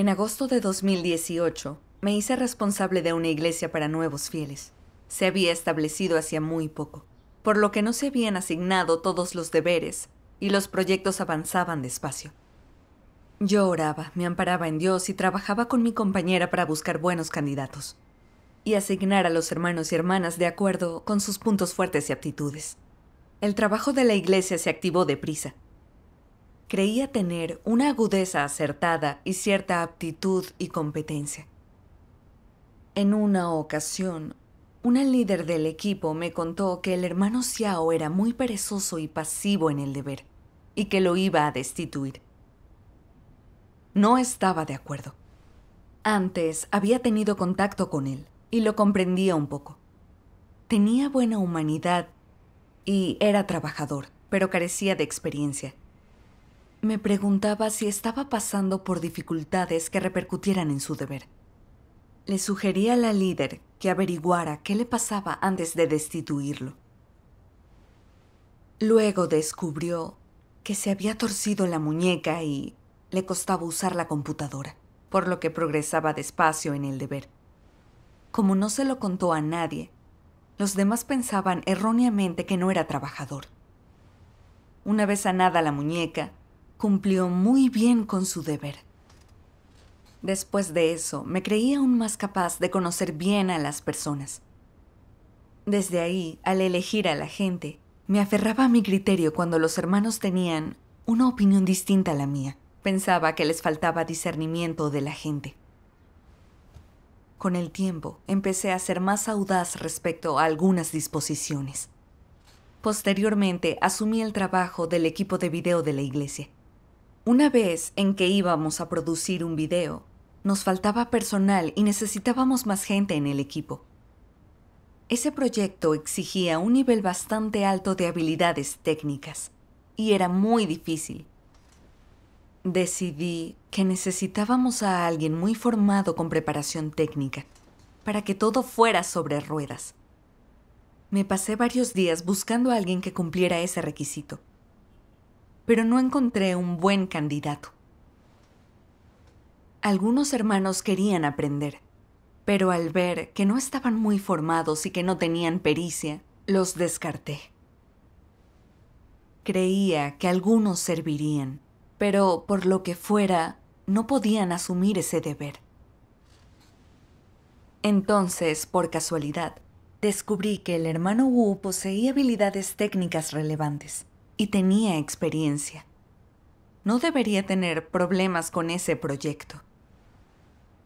En agosto de 2018, me hice responsable de una iglesia para nuevos fieles. Se había establecido hacía muy poco, por lo que no se habían asignado todos los deberes y los proyectos avanzaban despacio. Yo oraba, me amparaba en Dios y trabajaba con mi compañera para buscar buenos candidatos y asignar a los hermanos y hermanas de acuerdo con sus puntos fuertes y aptitudes. El trabajo de la iglesia se activó deprisa creía tener una agudeza acertada y cierta aptitud y competencia. En una ocasión, una líder del equipo me contó que el hermano Xiao era muy perezoso y pasivo en el deber, y que lo iba a destituir. No estaba de acuerdo. Antes había tenido contacto con él y lo comprendía un poco. Tenía buena humanidad y era trabajador, pero carecía de experiencia. Me preguntaba si estaba pasando por dificultades que repercutieran en su deber. Le sugería a la líder que averiguara qué le pasaba antes de destituirlo. Luego descubrió que se había torcido la muñeca y le costaba usar la computadora, por lo que progresaba despacio en el deber. Como no se lo contó a nadie, los demás pensaban erróneamente que no era trabajador. Una vez sanada la muñeca, cumplió muy bien con su deber. Después de eso, me creía aún más capaz de conocer bien a las personas. Desde ahí, al elegir a la gente, me aferraba a mi criterio cuando los hermanos tenían una opinión distinta a la mía. Pensaba que les faltaba discernimiento de la gente. Con el tiempo, empecé a ser más audaz respecto a algunas disposiciones. Posteriormente, asumí el trabajo del equipo de video de la iglesia. Una vez en que íbamos a producir un video, nos faltaba personal y necesitábamos más gente en el equipo. Ese proyecto exigía un nivel bastante alto de habilidades técnicas y era muy difícil. Decidí que necesitábamos a alguien muy formado con preparación técnica para que todo fuera sobre ruedas. Me pasé varios días buscando a alguien que cumpliera ese requisito pero no encontré un buen candidato. Algunos hermanos querían aprender, pero al ver que no estaban muy formados y que no tenían pericia, los descarté. Creía que algunos servirían, pero por lo que fuera, no podían asumir ese deber. Entonces, por casualidad, descubrí que el hermano Wu poseía habilidades técnicas relevantes y tenía experiencia. No debería tener problemas con ese proyecto.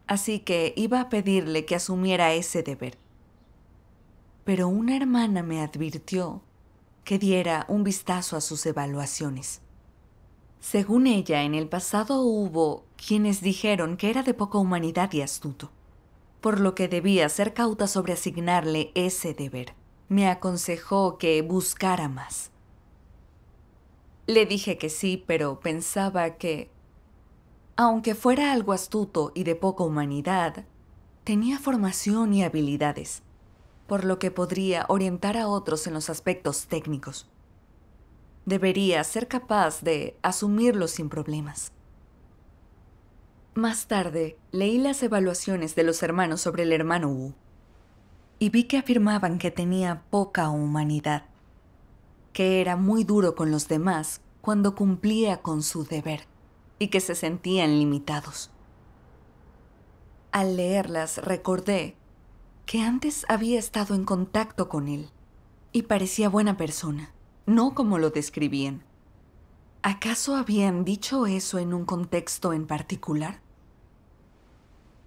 Así que iba a pedirle que asumiera ese deber. Pero una hermana me advirtió que diera un vistazo a sus evaluaciones. Según ella, en el pasado hubo quienes dijeron que era de poca humanidad y astuto, por lo que debía ser cauta sobre asignarle ese deber. Me aconsejó que buscara más. Le dije que sí, pero pensaba que, aunque fuera algo astuto y de poca humanidad, tenía formación y habilidades, por lo que podría orientar a otros en los aspectos técnicos. Debería ser capaz de asumirlo sin problemas. Más tarde, leí las evaluaciones de los hermanos sobre el hermano Wu y vi que afirmaban que tenía poca humanidad que era muy duro con los demás cuando cumplía con su deber y que se sentían limitados. Al leerlas recordé que antes había estado en contacto con él y parecía buena persona, no como lo describían. ¿Acaso habían dicho eso en un contexto en particular?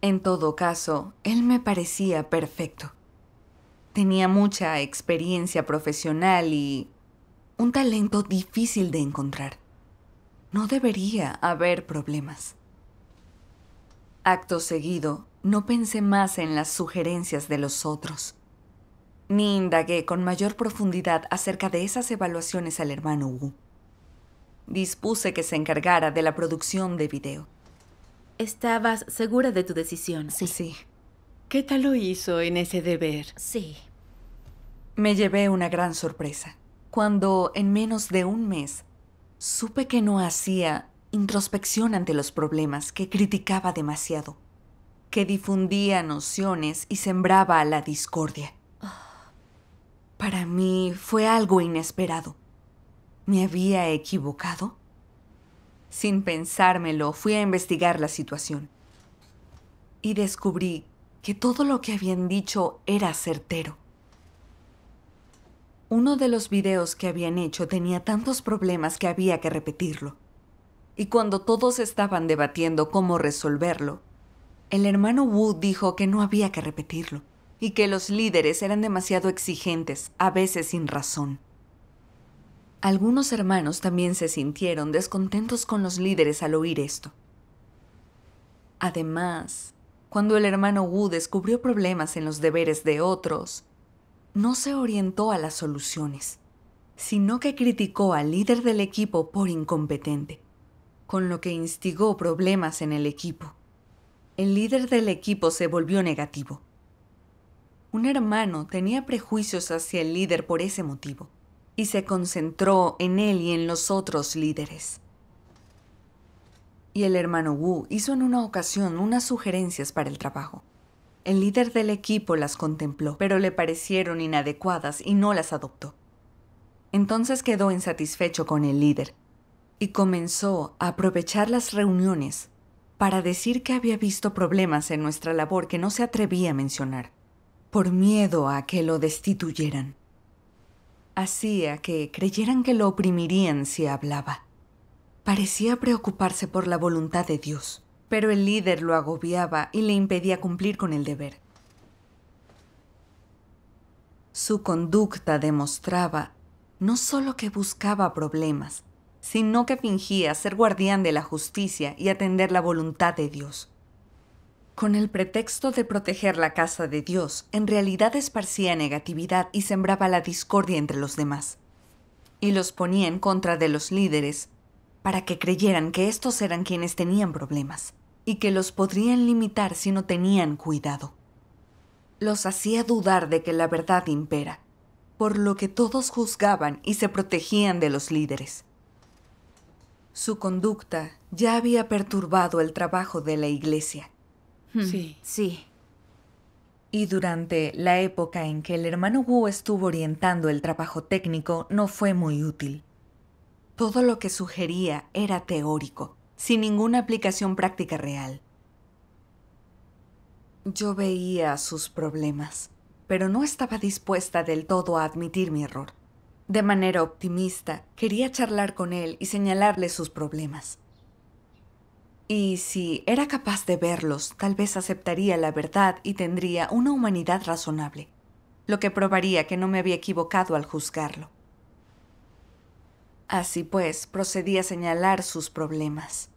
En todo caso, él me parecía perfecto. Tenía mucha experiencia profesional y un talento difícil de encontrar. No debería haber problemas. Acto seguido, no pensé más en las sugerencias de los otros, ni indagué con mayor profundidad acerca de esas evaluaciones al hermano Wu. Dispuse que se encargara de la producción de video. ¿Estabas segura de tu decisión? Sí. Sí. ¿Qué tal lo hizo en ese deber? Sí. Me llevé una gran sorpresa cuando en menos de un mes supe que no hacía introspección ante los problemas, que criticaba demasiado, que difundía nociones y sembraba la discordia. Para mí fue algo inesperado. ¿Me había equivocado? Sin pensármelo, fui a investigar la situación. Y descubrí que todo lo que habían dicho era certero. Uno de los videos que habían hecho tenía tantos problemas que había que repetirlo. Y cuando todos estaban debatiendo cómo resolverlo, el hermano Wu dijo que no había que repetirlo y que los líderes eran demasiado exigentes, a veces sin razón. Algunos hermanos también se sintieron descontentos con los líderes al oír esto. Además, cuando el hermano Wu descubrió problemas en los deberes de otros, no se orientó a las soluciones, sino que criticó al líder del equipo por incompetente, con lo que instigó problemas en el equipo. El líder del equipo se volvió negativo. Un hermano tenía prejuicios hacia el líder por ese motivo, y se concentró en él y en los otros líderes. Y el hermano Wu hizo en una ocasión unas sugerencias para el trabajo. El líder del equipo las contempló, pero le parecieron inadecuadas y no las adoptó. Entonces quedó insatisfecho con el líder y comenzó a aprovechar las reuniones para decir que había visto problemas en nuestra labor que no se atrevía a mencionar, por miedo a que lo destituyeran. Hacía que creyeran que lo oprimirían si hablaba. Parecía preocuparse por la voluntad de Dios pero el líder lo agobiaba y le impedía cumplir con el deber. Su conducta demostraba no solo que buscaba problemas, sino que fingía ser guardián de la justicia y atender la voluntad de Dios. Con el pretexto de proteger la casa de Dios, en realidad esparcía negatividad y sembraba la discordia entre los demás, y los ponía en contra de los líderes para que creyeran que estos eran quienes tenían problemas y que los podrían limitar si no tenían cuidado. Los hacía dudar de que la verdad impera, por lo que todos juzgaban y se protegían de los líderes. Su conducta ya había perturbado el trabajo de la iglesia. Hmm. Sí. Sí. Y durante la época en que el hermano Wu estuvo orientando el trabajo técnico no fue muy útil. Todo lo que sugería era teórico, sin ninguna aplicación práctica real. Yo veía sus problemas, pero no estaba dispuesta del todo a admitir mi error. De manera optimista, quería charlar con él y señalarle sus problemas. Y si era capaz de verlos, tal vez aceptaría la verdad y tendría una humanidad razonable, lo que probaría que no me había equivocado al juzgarlo. Así pues, procedí a señalar sus problemas.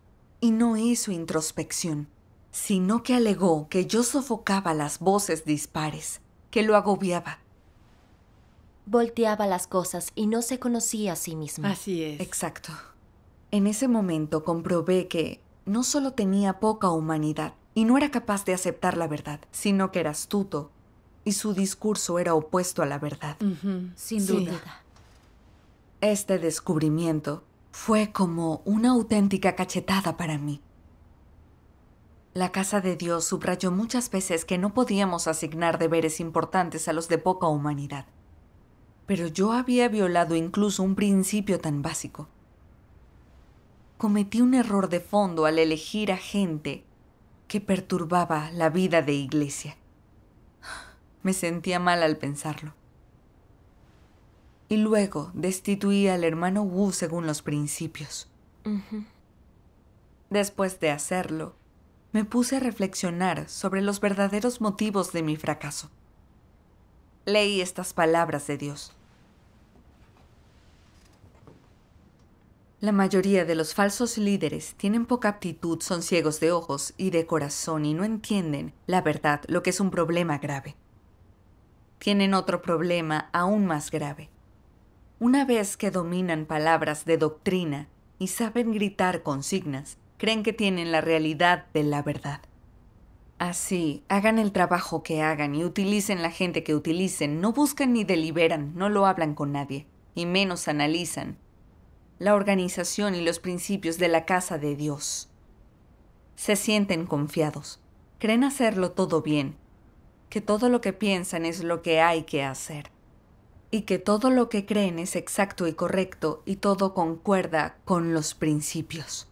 Y no hizo introspección, sino que alegó que yo sofocaba las voces dispares, que lo agobiaba. Volteaba las cosas y no se conocía a sí misma. Así es. Exacto. En ese momento comprobé que no solo tenía poca humanidad y no era capaz de aceptar la verdad, sino que era astuto y su discurso era opuesto a la verdad. Sin duda. Este descubrimiento fue como una auténtica cachetada para mí. La casa de Dios subrayó muchas veces que no podíamos asignar deberes importantes a los de poca humanidad. Pero yo había violado incluso un principio tan básico. Cometí un error de fondo al elegir a gente que perturbaba la vida de iglesia. Me sentía mal al pensarlo y luego destituí al hermano Wu según los principios. Después de hacerlo, me puse a reflexionar sobre los verdaderos motivos de mi fracaso. Leí estas palabras de Dios. La mayoría de los falsos líderes tienen poca aptitud, son ciegos de ojos y de corazón y no entienden, la verdad, lo que es un problema grave. Tienen otro problema aún más grave. Una vez que dominan palabras de doctrina y saben gritar consignas, creen que tienen la realidad de la verdad. Así, hagan el trabajo que hagan y utilicen la gente que utilicen, no buscan ni deliberan, no lo hablan con nadie, y menos analizan la organización y los principios de la casa de Dios. Se sienten confiados, creen hacerlo todo bien, que todo lo que piensan es lo que hay que hacer y que todo lo que creen es exacto y correcto y todo concuerda con los principios.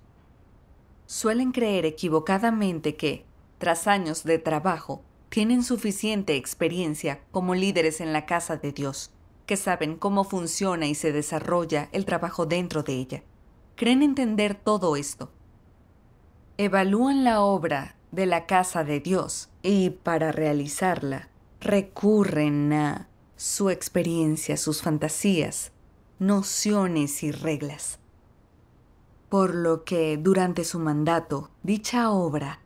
Suelen creer equivocadamente que, tras años de trabajo, tienen suficiente experiencia como líderes en la casa de Dios, que saben cómo funciona y se desarrolla el trabajo dentro de ella. Creen entender todo esto. Evalúan la obra de la casa de Dios y para realizarla recurren a su experiencia, sus fantasías, nociones y reglas. Por lo que durante su mandato, dicha obra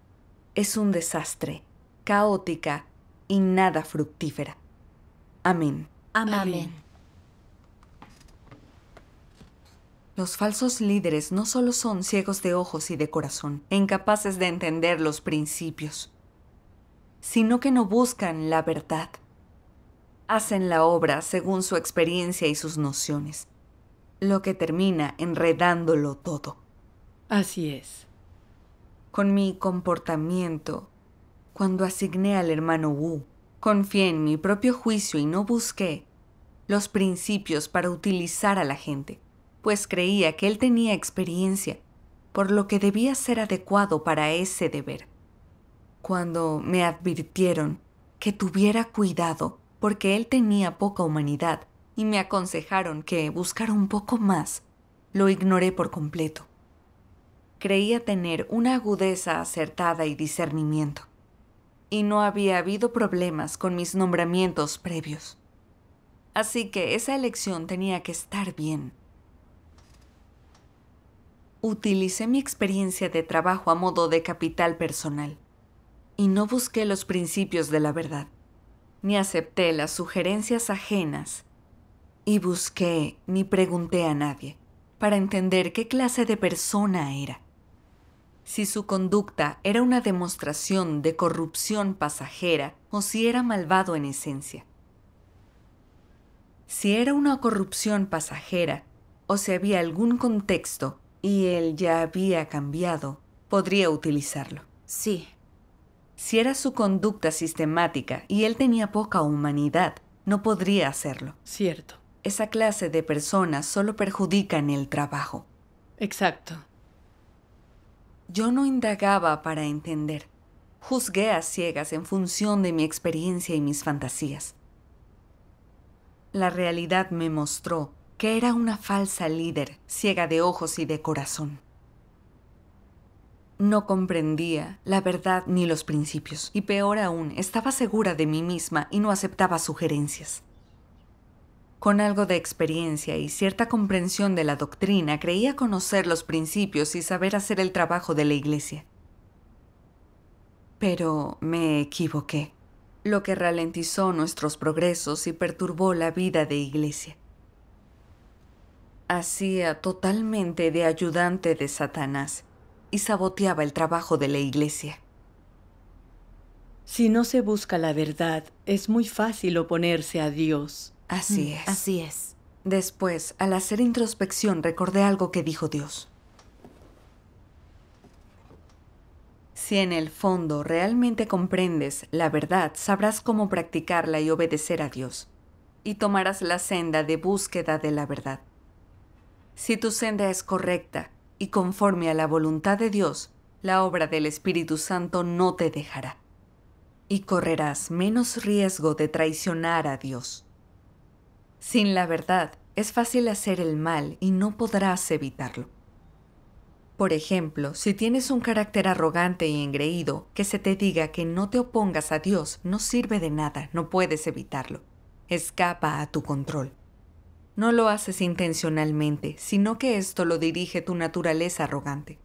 es un desastre, caótica y nada fructífera. Amén. Amén. Los falsos líderes no solo son ciegos de ojos y de corazón, incapaces de entender los principios, sino que no buscan la verdad, hacen la obra según su experiencia y sus nociones, lo que termina enredándolo todo. Así es. Con mi comportamiento, cuando asigné al hermano Wu, confié en mi propio juicio y no busqué los principios para utilizar a la gente, pues creía que él tenía experiencia, por lo que debía ser adecuado para ese deber. Cuando me advirtieron que tuviera cuidado, porque él tenía poca humanidad y me aconsejaron que buscar un poco más, lo ignoré por completo. Creía tener una agudeza acertada y discernimiento, y no había habido problemas con mis nombramientos previos. Así que esa elección tenía que estar bien. Utilicé mi experiencia de trabajo a modo de capital personal, y no busqué los principios de la verdad ni acepté las sugerencias ajenas, y busqué ni pregunté a nadie para entender qué clase de persona era. Si su conducta era una demostración de corrupción pasajera o si era malvado en esencia. Si era una corrupción pasajera o si había algún contexto y él ya había cambiado, podría utilizarlo. Sí, si era su conducta sistemática y él tenía poca humanidad, no podría hacerlo. Cierto. Esa clase de personas solo perjudican el trabajo. Exacto. Yo no indagaba para entender. Juzgué a ciegas en función de mi experiencia y mis fantasías. La realidad me mostró que era una falsa líder, ciega de ojos y de corazón no comprendía la verdad ni los principios, y peor aún, estaba segura de mí misma y no aceptaba sugerencias. Con algo de experiencia y cierta comprensión de la doctrina, creía conocer los principios y saber hacer el trabajo de la Iglesia. Pero me equivoqué, lo que ralentizó nuestros progresos y perturbó la vida de Iglesia. Hacía totalmente de ayudante de Satanás y saboteaba el trabajo de la Iglesia. Si no se busca la verdad, es muy fácil oponerse a Dios. Así mm, es. Así es. Después, al hacer introspección, recordé algo que dijo Dios. Si en el fondo realmente comprendes la verdad, sabrás cómo practicarla y obedecer a Dios, y tomarás la senda de búsqueda de la verdad. Si tu senda es correcta, y conforme a la voluntad de Dios, la obra del Espíritu Santo no te dejará. Y correrás menos riesgo de traicionar a Dios. Sin la verdad, es fácil hacer el mal y no podrás evitarlo. Por ejemplo, si tienes un carácter arrogante y engreído, que se te diga que no te opongas a Dios no sirve de nada, no puedes evitarlo. Escapa a tu control. No lo haces intencionalmente, sino que esto lo dirige tu naturaleza arrogante.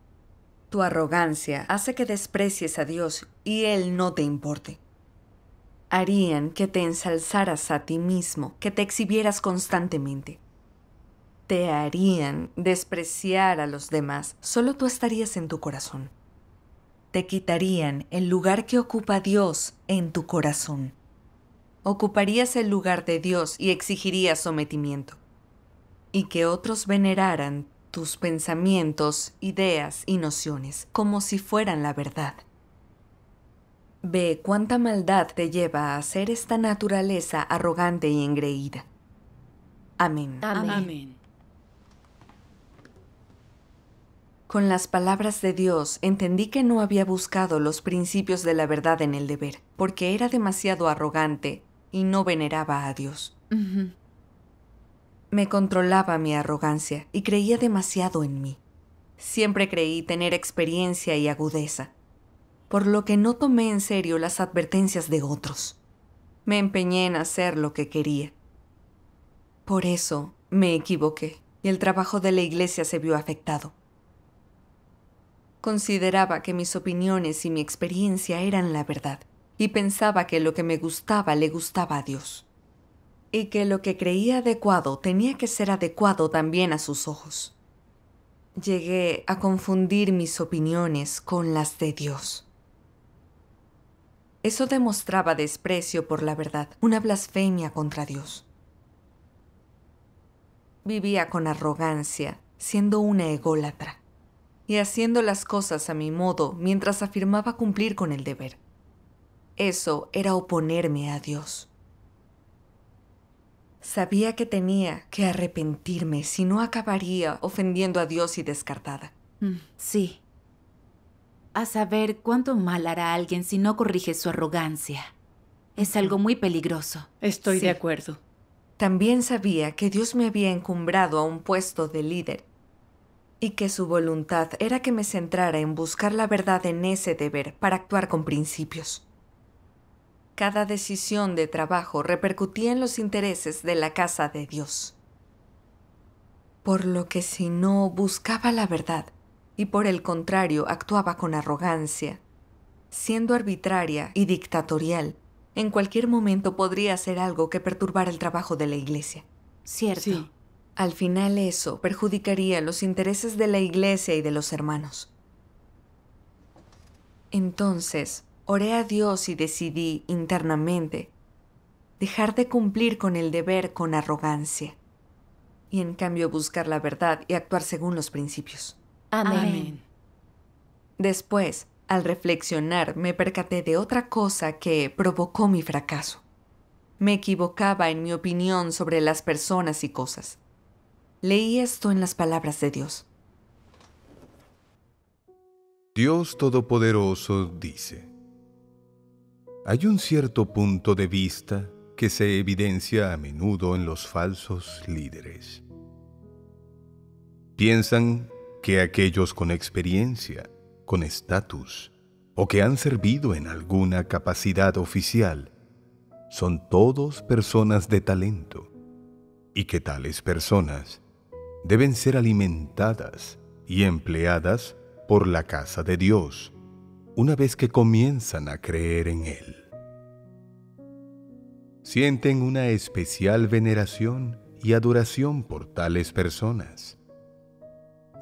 Tu arrogancia hace que desprecies a Dios y Él no te importe. Harían que te ensalzaras a ti mismo, que te exhibieras constantemente. Te harían despreciar a los demás, solo tú estarías en tu corazón. Te quitarían el lugar que ocupa Dios en tu corazón ocuparías el lugar de Dios y exigirías sometimiento, y que otros veneraran tus pensamientos, ideas y nociones como si fueran la verdad. Ve cuánta maldad te lleva a hacer esta naturaleza arrogante y engreída. Amén. Amén. Con las palabras de Dios entendí que no había buscado los principios de la verdad en el deber, porque era demasiado arrogante y no veneraba a Dios. Me controlaba mi arrogancia y creía demasiado en mí. Siempre creí tener experiencia y agudeza, por lo que no tomé en serio las advertencias de otros. Me empeñé en hacer lo que quería. Por eso me equivoqué y el trabajo de la iglesia se vio afectado. Consideraba que mis opiniones y mi experiencia eran la verdad y pensaba que lo que me gustaba le gustaba a Dios, y que lo que creía adecuado tenía que ser adecuado también a sus ojos. Llegué a confundir mis opiniones con las de Dios. Eso demostraba desprecio por la verdad, una blasfemia contra Dios. Vivía con arrogancia, siendo una ególatra, y haciendo las cosas a mi modo mientras afirmaba cumplir con el deber. Eso era oponerme a Dios. Sabía que tenía que arrepentirme, si no acabaría ofendiendo a Dios y descartada. Mm, sí. A saber cuánto mal hará alguien si no corrige su arrogancia. Es algo muy peligroso. Estoy de acuerdo. También sabía que Dios me había encumbrado a un puesto de líder y que su voluntad era que me centrara en buscar la verdad en ese deber para actuar con principios. Cada decisión de trabajo repercutía en los intereses de la casa de Dios. Por lo que si no buscaba la verdad y por el contrario actuaba con arrogancia, siendo arbitraria y dictatorial, en cualquier momento podría hacer algo que perturbara el trabajo de la iglesia. Cierto. Al final eso perjudicaría los intereses de la iglesia y de los hermanos. Entonces, Oré a Dios y decidí internamente dejar de cumplir con el deber con arrogancia y en cambio buscar la verdad y actuar según los principios. Amén. Después, al reflexionar, me percaté de otra cosa que provocó mi fracaso. Me equivocaba en mi opinión sobre las personas y cosas. Leí esto en las palabras de Dios. Dios Todopoderoso dice, hay un cierto punto de vista que se evidencia a menudo en los falsos líderes. Piensan que aquellos con experiencia, con estatus o que han servido en alguna capacidad oficial son todos personas de talento y que tales personas deben ser alimentadas y empleadas por la casa de Dios una vez que comienzan a creer en Él. Sienten una especial veneración y adoración por tales personas.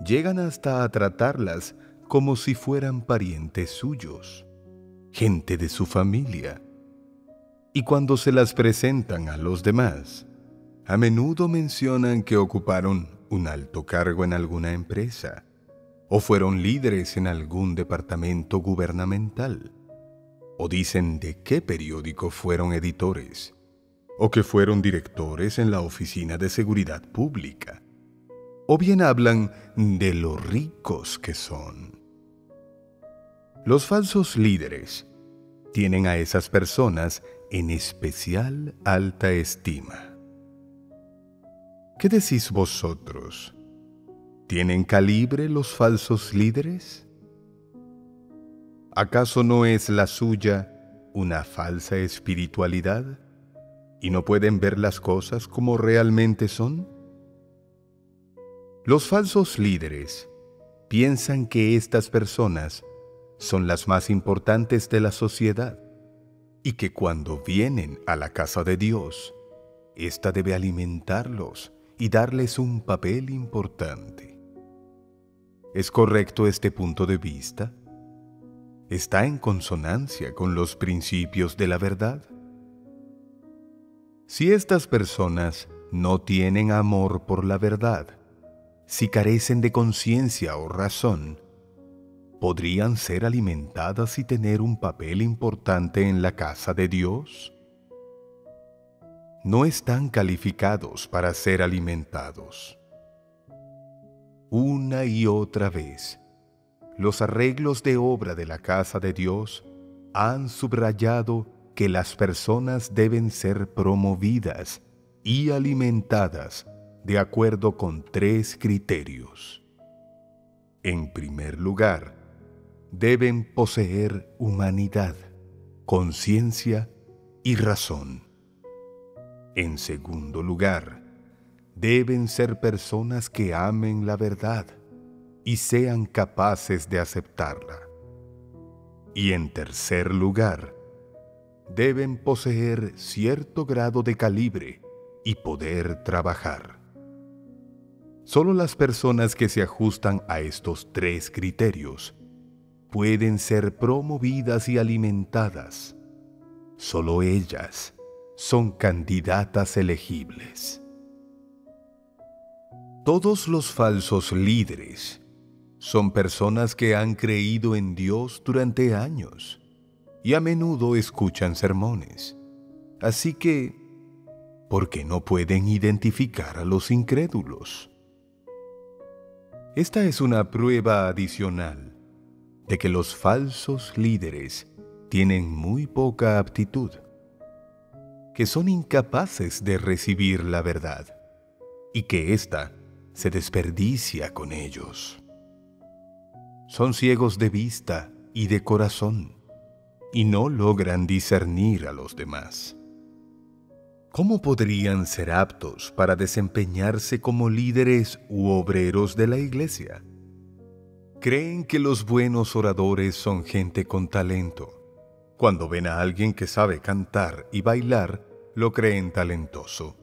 Llegan hasta a tratarlas como si fueran parientes suyos, gente de su familia. Y cuando se las presentan a los demás, a menudo mencionan que ocuparon un alto cargo en alguna empresa o fueron líderes en algún departamento gubernamental, o dicen de qué periódico fueron editores, o que fueron directores en la Oficina de Seguridad Pública, o bien hablan de lo ricos que son. Los falsos líderes tienen a esas personas en especial alta estima. ¿Qué decís vosotros? ¿Tienen calibre los falsos líderes? ¿Acaso no es la suya una falsa espiritualidad y no pueden ver las cosas como realmente son? Los falsos líderes piensan que estas personas son las más importantes de la sociedad y que cuando vienen a la casa de Dios, esta debe alimentarlos y darles un papel importante. ¿Es correcto este punto de vista? ¿Está en consonancia con los principios de la verdad? Si estas personas no tienen amor por la verdad, si carecen de conciencia o razón, podrían ser alimentadas y tener un papel importante en la casa de Dios? No están calificados para ser alimentados una y otra vez. Los arreglos de obra de la casa de Dios han subrayado que las personas deben ser promovidas y alimentadas de acuerdo con tres criterios. En primer lugar, deben poseer humanidad, conciencia y razón. En segundo lugar, deben ser personas que amen la verdad y sean capaces de aceptarla. Y en tercer lugar, deben poseer cierto grado de calibre y poder trabajar. Solo las personas que se ajustan a estos tres criterios pueden ser promovidas y alimentadas. Solo ellas son candidatas elegibles. Todos los falsos líderes son personas que han creído en Dios durante años y a menudo escuchan sermones. Así que, ¿por qué no pueden identificar a los incrédulos? Esta es una prueba adicional de que los falsos líderes tienen muy poca aptitud, que son incapaces de recibir la verdad y que ésta se desperdicia con ellos. Son ciegos de vista y de corazón, y no logran discernir a los demás. ¿Cómo podrían ser aptos para desempeñarse como líderes u obreros de la iglesia? Creen que los buenos oradores son gente con talento. Cuando ven a alguien que sabe cantar y bailar, lo creen talentoso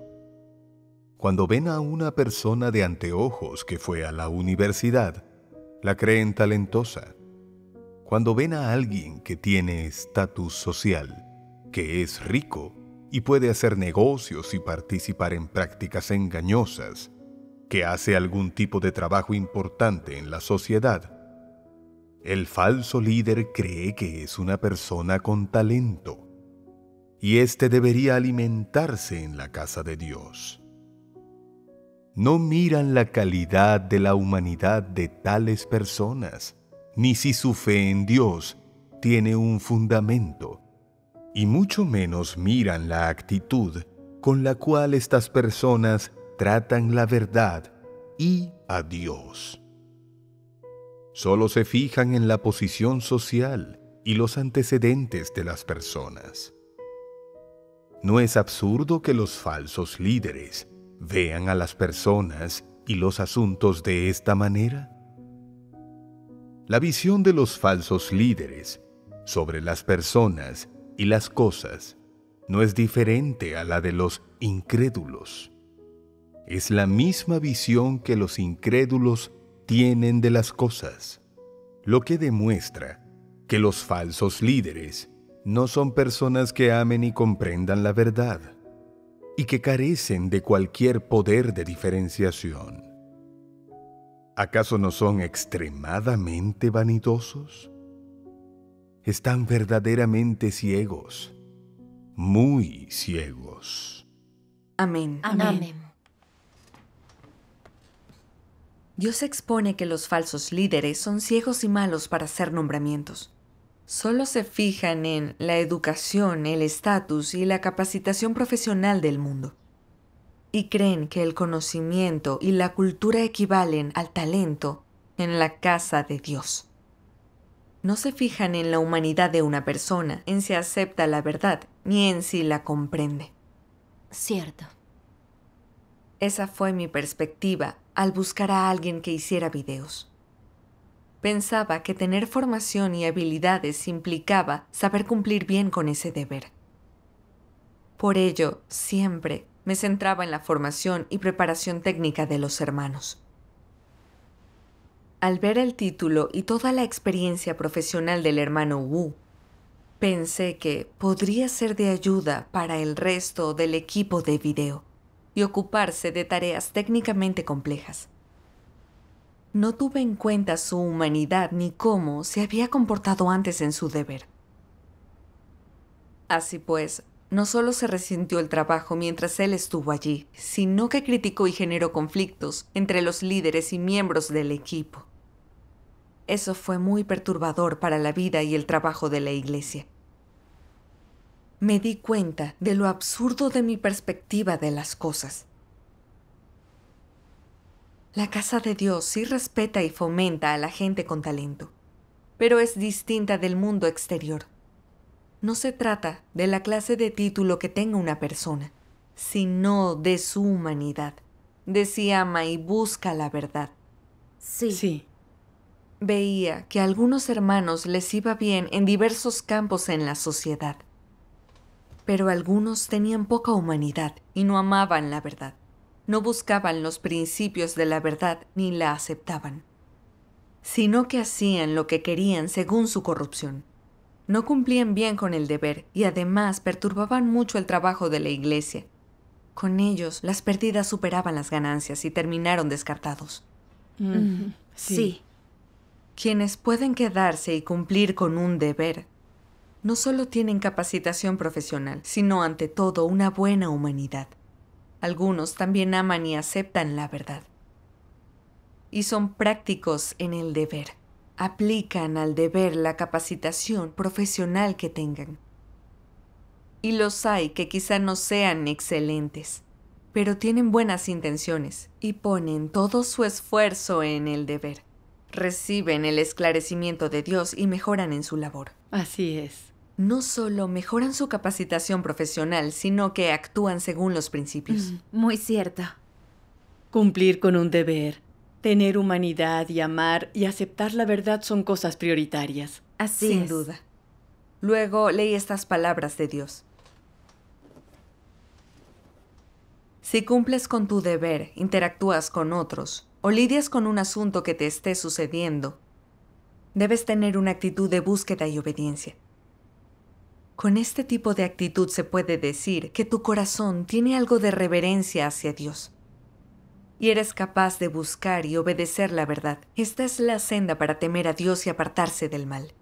cuando ven a una persona de anteojos que fue a la universidad, la creen talentosa. Cuando ven a alguien que tiene estatus social, que es rico y puede hacer negocios y participar en prácticas engañosas, que hace algún tipo de trabajo importante en la sociedad, el falso líder cree que es una persona con talento, y éste debería alimentarse en la casa de Dios no miran la calidad de la humanidad de tales personas, ni si su fe en Dios tiene un fundamento, y mucho menos miran la actitud con la cual estas personas tratan la verdad y a Dios. Solo se fijan en la posición social y los antecedentes de las personas. No es absurdo que los falsos líderes vean a las personas y los asuntos de esta manera? La visión de los falsos líderes sobre las personas y las cosas no es diferente a la de los incrédulos. Es la misma visión que los incrédulos tienen de las cosas, lo que demuestra que los falsos líderes no son personas que amen y comprendan la verdad y que carecen de cualquier poder de diferenciación. ¿Acaso no son extremadamente vanidosos? Están verdaderamente ciegos, muy ciegos. Amén. Dios expone que los falsos líderes son ciegos y malos para hacer nombramientos solo se fijan en la educación, el estatus y la capacitación profesional del mundo. Y creen que el conocimiento y la cultura equivalen al talento en la casa de Dios. No se fijan en la humanidad de una persona, en si acepta la verdad, ni en si la comprende. Cierto. Esa fue mi perspectiva al buscar a alguien que hiciera videos. Pensaba que tener formación y habilidades implicaba saber cumplir bien con ese deber. Por ello, siempre me centraba en la formación y preparación técnica de los hermanos. Al ver el título y toda la experiencia profesional del hermano Wu, pensé que podría ser de ayuda para el resto del equipo de video y ocuparse de tareas técnicamente complejas. No tuve en cuenta su humanidad ni cómo se había comportado antes en su deber. Así pues, no solo se resintió el trabajo mientras él estuvo allí, sino que criticó y generó conflictos entre los líderes y miembros del equipo. Eso fue muy perturbador para la vida y el trabajo de la iglesia. Me di cuenta de lo absurdo de mi perspectiva de las cosas. La casa de Dios sí respeta y fomenta a la gente con talento, pero es distinta del mundo exterior. No se trata de la clase de título que tenga una persona, sino de su humanidad, de si ama y busca la verdad. Sí. Sí. Veía que a algunos hermanos les iba bien en diversos campos en la sociedad, pero algunos tenían poca humanidad y no amaban la verdad no buscaban los principios de la verdad ni la aceptaban, sino que hacían lo que querían según su corrupción. No cumplían bien con el deber y además perturbaban mucho el trabajo de la iglesia. Con ellos, las pérdidas superaban las ganancias y terminaron descartados. Mm-hmm. sí. sí. Quienes pueden quedarse y cumplir con un deber no solo tienen capacitación profesional, sino ante todo una buena humanidad. Algunos también aman y aceptan la verdad. Y son prácticos en el deber. Aplican al deber la capacitación profesional que tengan. Y los hay que quizá no sean excelentes, pero tienen buenas intenciones y ponen todo su esfuerzo en el deber. Reciben el esclarecimiento de Dios y mejoran en su labor. Así es no solo mejoran su capacitación profesional, sino que actúan según los principios. Mm, muy cierto. Cumplir con un deber, tener humanidad y amar y aceptar la verdad son cosas prioritarias. Así Sin duda. Luego leí estas palabras de Dios. Si cumples con tu deber, interactúas con otros o lidias con un asunto que te esté sucediendo, debes tener una actitud de búsqueda y obediencia. Con este tipo de actitud se puede decir que tu corazón tiene algo de reverencia hacia Dios. Y eres capaz de buscar y obedecer la verdad. Esta es la senda para temer a Dios y apartarse del mal.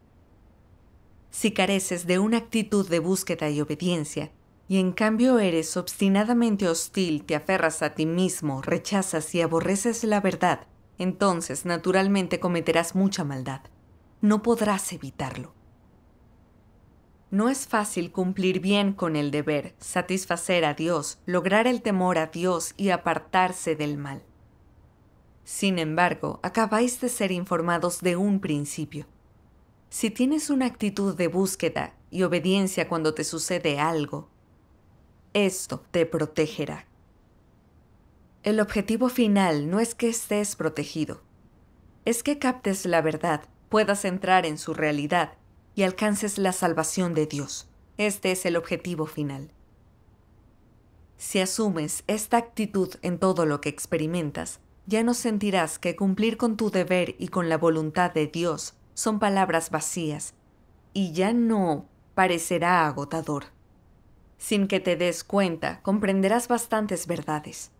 Si careces de una actitud de búsqueda y obediencia, y en cambio eres obstinadamente hostil, te aferras a ti mismo, rechazas y aborreces la verdad, entonces naturalmente cometerás mucha maldad. No podrás evitarlo. No es fácil cumplir bien con el deber, satisfacer a Dios, lograr el temor a Dios y apartarse del mal. Sin embargo, acabáis de ser informados de un principio. Si tienes una actitud de búsqueda y obediencia cuando te sucede algo, esto te protegerá. El objetivo final no es que estés protegido, es que captes la verdad, puedas entrar en su realidad y alcances la salvación de Dios. Este es el objetivo final. Si asumes esta actitud en todo lo que experimentas, ya no sentirás que cumplir con tu deber y con la voluntad de Dios son palabras vacías, y ya no parecerá agotador. Sin que te des cuenta, comprenderás bastantes verdades.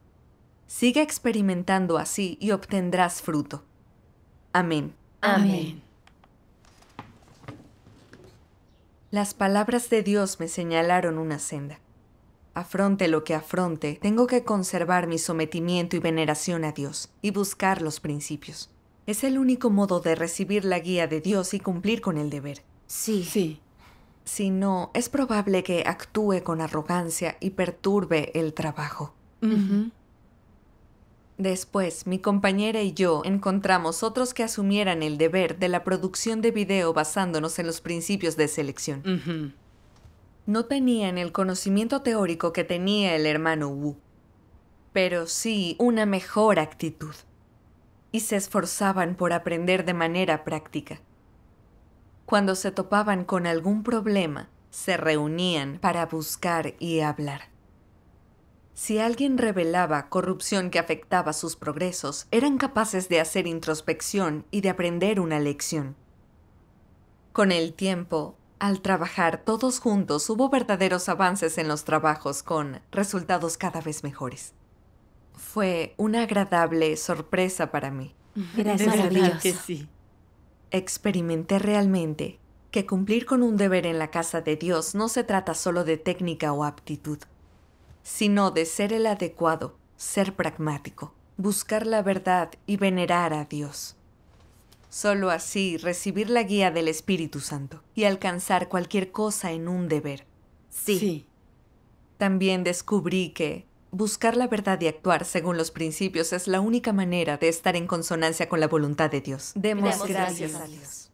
Sigue experimentando así y obtendrás fruto. Amén. Amén. Las palabras de Dios me señalaron una senda. Afronte lo que afronte, tengo que conservar mi sometimiento y veneración a Dios y buscar los principios. Es el único modo de recibir la guía de Dios y cumplir con el deber. Sí. Sí. Si no, es probable que actúe con arrogancia y perturbe el trabajo. Después, mi compañera y yo encontramos otros que asumieran el deber de la producción de video basándonos en los principios de selección. No tenían el conocimiento teórico que tenía el hermano Wu, pero sí una mejor actitud. Y se esforzaban por aprender de manera práctica. Cuando se topaban con algún problema, se reunían para buscar y hablar. Si alguien revelaba corrupción que afectaba sus progresos, eran capaces de hacer introspección y de aprender una lección. Con el tiempo, al trabajar todos juntos hubo verdaderos avances en los trabajos con resultados cada vez mejores. Fue una agradable sorpresa para mí. Gracias verdad Que sí. Experimenté realmente que cumplir con un deber en la casa de Dios no se trata solo de técnica o aptitud sino de ser el adecuado, ser pragmático, buscar la verdad y venerar a Dios. Solo así recibir la guía del Espíritu Santo y alcanzar cualquier cosa en un deber. Sí. También descubrí que buscar la verdad y actuar según los principios es la única manera de estar en consonancia con la voluntad de Dios. Demos, gracias a Dios.